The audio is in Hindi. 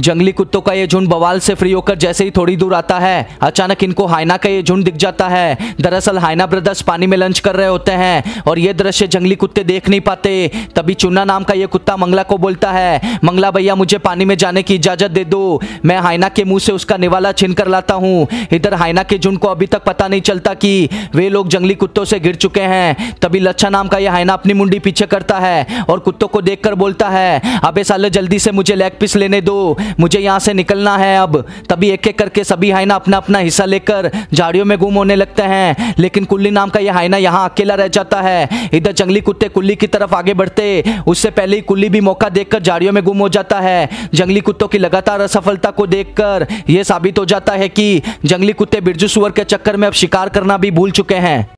जंगली कुत्तों का ये झुंड बवाल से फ्री होकर जैसे ही थोड़ी दूर आता है अचानक इनको हाइना का ये झुंड दिख जाता है दरअसल हाइना ब्रदर्स पानी में लंच कर रहे होते हैं और ये दृश्य जंगली कुत्ते देख नहीं पाते तभी चुन्ना नाम का ये कुत्ता मंगला को बोलता है मंगला भैया मुझे पानी में जाने की इजाजत दे दो मैं हाइना के मुंह से उसका निवाला छीन कर लाता हूँ इधर हाइना के झुंड को अभी तक पता नहीं चलता कि वे लोग जंगली कुत्तों से गिर चुके हैं तभी लच्छा नाम का यह हाइना अपनी मुंडी पीछे करता है और कुत्तों को देख बोलता है अबे साले जल्दी से मुझे लेग पीस लेने दो मुझे यहाँ से निकलना है अब तभी एक एक करके सभी हाइना अपना अपना हिस्सा लेकर झाड़ियों में गुम होने लगते हैं लेकिन कुल्ली नाम का यह हाइना यहाँ अकेला रह जाता है इधर जंगली कुत्ते कुल्ली की तरफ आगे बढ़ते उससे पहले ही कुल्ली भी मौका देखकर झाड़ियों में गुम हो जाता है जंगली कुत्तों की लगातार असफलता को देखकर यह साबित हो जाता है कि जंगली कुत्ते बिरजू सुअर के चक्कर में अब शिकार करना भी भूल चुके हैं